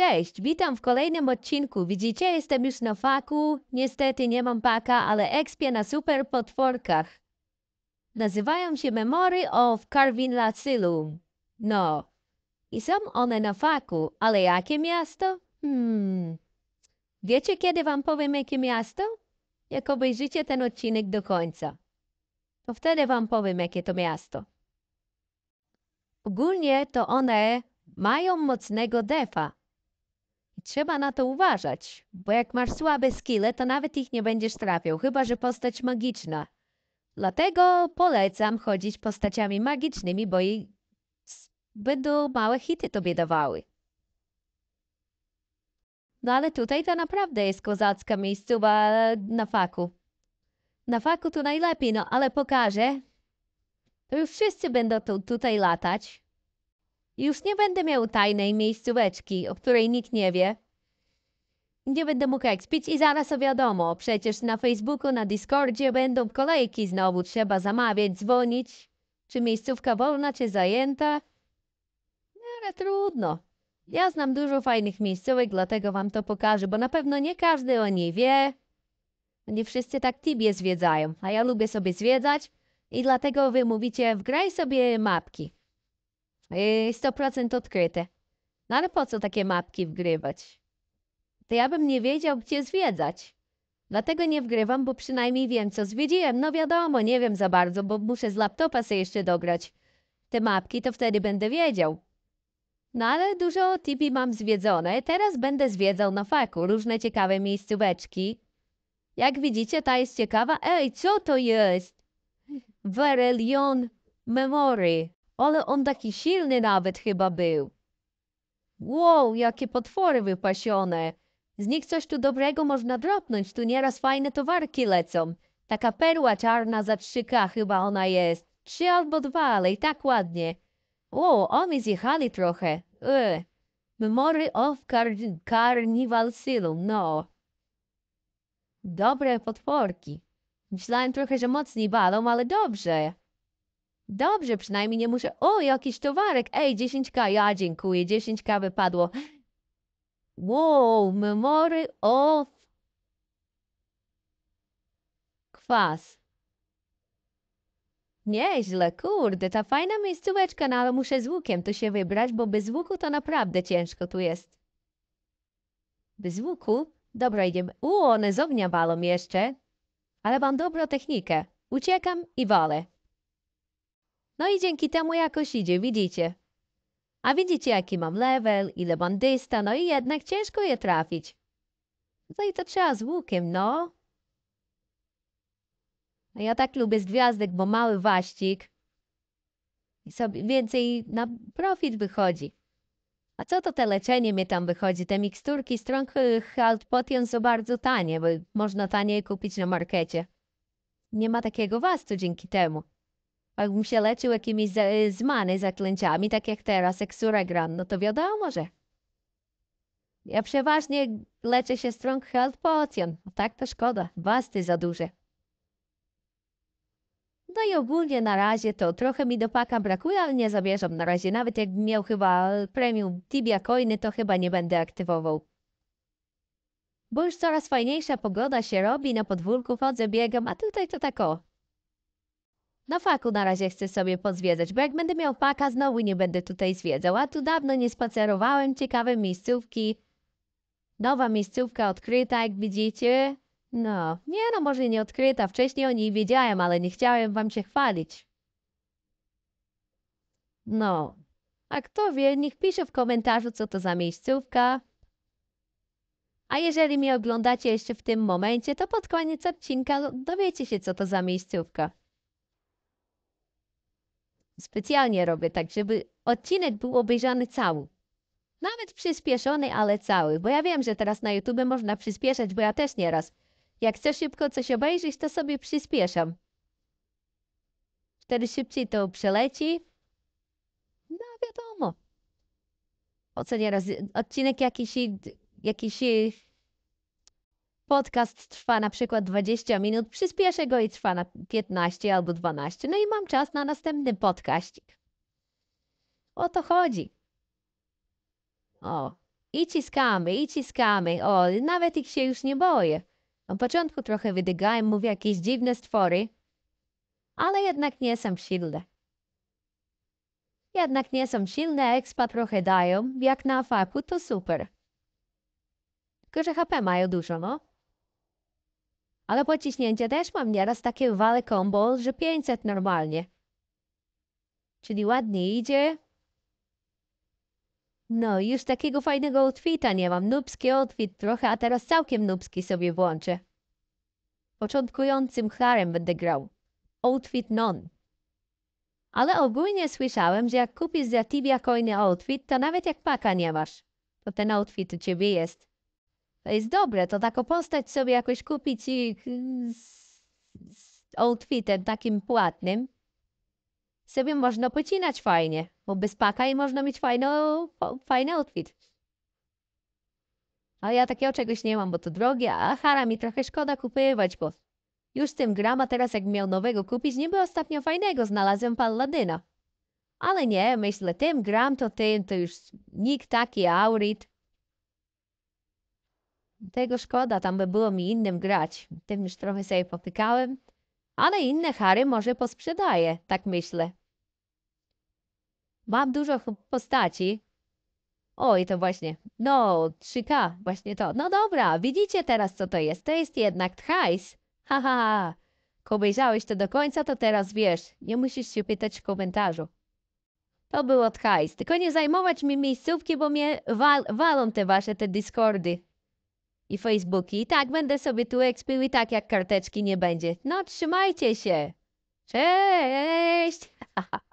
Cześć, witam w kolejnym odcinku. Widzicie, jestem już na faku. Niestety nie mam paka, ale ekspię na super potworkach. Nazywają się Memory of Carvin Lacylum. No. I są one na faku, ale jakie miasto? Hmm. Wiecie, kiedy wam powiem, jakie miasto? Jak obejrzycie ten odcinek do końca. To wtedy wam powiem, jakie to miasto. Ogólnie to one mają mocnego defa, Trzeba na to uważać, bo jak masz słabe skille, to nawet ich nie będziesz trafiał, chyba że postać magiczna. Dlatego polecam chodzić postaciami magicznymi, bo i będą małe hity tobie dawały. No ale tutaj to naprawdę jest kozacka miejscowa e, na faku. Na faku to najlepiej, no ale pokażę. To już wszyscy będą tu, tutaj latać. Już nie będę miał tajnej miejscóweczki, o której nikt nie wie. Nie będę mógł ekspić i zaraz o wiadomo, przecież na Facebooku, na Discordzie będą kolejki znowu, trzeba zamawiać, dzwonić. Czy miejscówka wolna, czy zajęta? No, ale trudno. Ja znam dużo fajnych miejscówek, dlatego wam to pokażę, bo na pewno nie każdy o niej wie. Nie wszyscy tak Tibie zwiedzają, a ja lubię sobie zwiedzać i dlatego wy mówicie, wgraj sobie mapki. 100% yy, odkryte. No ale po co takie mapki wgrywać? to ja bym nie wiedział, gdzie zwiedzać. Dlatego nie wgrywam, bo przynajmniej wiem, co zwiedziłem. No wiadomo, nie wiem za bardzo, bo muszę z laptopa sobie jeszcze dograć te mapki, to wtedy będę wiedział. No ale dużo tipi mam zwiedzone. Teraz będę zwiedzał na faku różne ciekawe miejscóweczki. Jak widzicie, ta jest ciekawa. Ej, co to jest? Verelion Memory. Ale on taki silny nawet chyba był. Wow, jakie potwory wypasione. Z nich coś tu dobrego można dropnąć, tu nieraz fajne towarki lecą. Taka perła czarna za 3K chyba ona jest. Trzy albo dwa, ale i tak ładnie. O, oni zjechali trochę. Ugh. E. Memory of car Carnival Silum, no. Dobre potworki. Myślałem trochę, że mocniej balą, ale dobrze. Dobrze, przynajmniej nie muszę... O, jakiś towarek. Ej, 10k, ja dziękuję, 10k wypadło. Wow, memory of kwas. Nieźle, kurde, ta fajna miejscóweczka, no ale muszę z łukiem tu się wybrać, bo bez łuku to naprawdę ciężko tu jest. Bez łuku? Dobra, idziemy. U, one z ognia walą jeszcze. Ale mam dobrą technikę. Uciekam i walę. No i dzięki temu jakoś idzie, widzicie. A widzicie, jaki mam level, ile bandysta, no i jednak ciężko je trafić. No i to trzeba z łukiem, no. A ja tak lubię z gwiazdek, bo mały waścik. I sobie więcej na profit wychodzi. A co to te leczenie mi tam wychodzi? Te miksturki Stronghold y, Potion są bardzo tanie, bo można taniej kupić na markecie. Nie ma takiego wastu dzięki temu jakbym się leczył jakimiś y, zmany zaklęciami, tak jak teraz, jak Suregran, no to wiadomo, że. Ja przeważnie leczę się Strong Health Potion, no tak to szkoda, Basty za duże. No i ogólnie na razie to trochę mi do paka brakuje, ale nie zabierzam na razie. Nawet jakbym miał chyba premium Tibia Coiny, to chyba nie będę aktywował. Bo już coraz fajniejsza pogoda się robi, na podwórku chodzę, biegam, a tutaj to tak o. Na no faku na razie chcę sobie pozwiedzać, bo jak będę miał faka, znowu nie będę tutaj zwiedzał, a tu dawno nie spacerowałem, ciekawe miejscówki. Nowa miejscówka odkryta, jak widzicie. No, nie no, może nie odkryta, wcześniej o niej wiedziałem, ale nie chciałem wam się chwalić. No, a kto wie, niech pisze w komentarzu, co to za miejscówka. A jeżeli mnie oglądacie jeszcze w tym momencie, to pod koniec odcinka dowiecie się, co to za miejscówka. Specjalnie robię tak, żeby odcinek był obejrzany cały. Nawet przyspieszony, ale cały, bo ja wiem, że teraz na YouTube można przyspieszać, bo ja też nieraz. Jak chcę szybko coś obejrzeć, to sobie przyspieszam. Wtedy szybciej to przeleci. No wiadomo. O co nieraz, odcinek jakiś, jakiś Podcast trwa na przykład 20 minut, przyspieszę go i trwa na 15 albo 12. No i mam czas na następny podkaścik. O to chodzi. O, i ciskamy, i ciskamy. O, nawet ich się już nie boję. Na początku trochę wydygałem, mówię jakieś dziwne stwory, ale jednak nie są silne. Jednak nie są silne, ekspa trochę dają, jak na faku to super. Tylko, że HP mają dużo, no. Ale pociśnięcie też mam nieraz takie wale combo, że 500 normalnie. Czyli ładnie idzie. No, już takiego fajnego outfita nie mam. Nubski outfit trochę, a teraz całkiem nubski sobie włączę. Początkującym chlarem będę grał. Outfit non. Ale ogólnie słyszałem, że jak kupisz za Tibia coiny outfit, to nawet jak paka nie masz, to ten outfit u ciebie jest. To jest dobre, to taką postać sobie jakoś kupić i y, z, z outfitem takim płatnym sobie można pocinać fajnie, bo bez paka i można mieć fajno, fajny outfit. a ja takiego czegoś nie mam, bo to drogie, a hara mi trochę szkoda kupywać, bo już z tym grama teraz jak miał nowego kupić, niby ostatnio fajnego znalazłem Palladyna. Ale nie, myślę, tym gram to tym, to już nikt taki aurit. Tego szkoda, tam by było mi innym grać. Tym już trochę sobie popykałem. Ale inne Harry może posprzedaję, tak myślę. Mam dużo postaci. Oj, to właśnie. No, 3K, właśnie to. No dobra, widzicie teraz, co to jest. To jest jednak hajs. Haha. Ha. Obejrzałeś to do końca, to teraz wiesz. Nie musisz się pytać w komentarzu. To było hajs. Tylko nie zajmować mi miejscówki, bo mnie wal walą te wasze te Discordy i Facebooki. I tak będę sobie tu ekspił i tak jak karteczki nie będzie. No trzymajcie się! Cześć!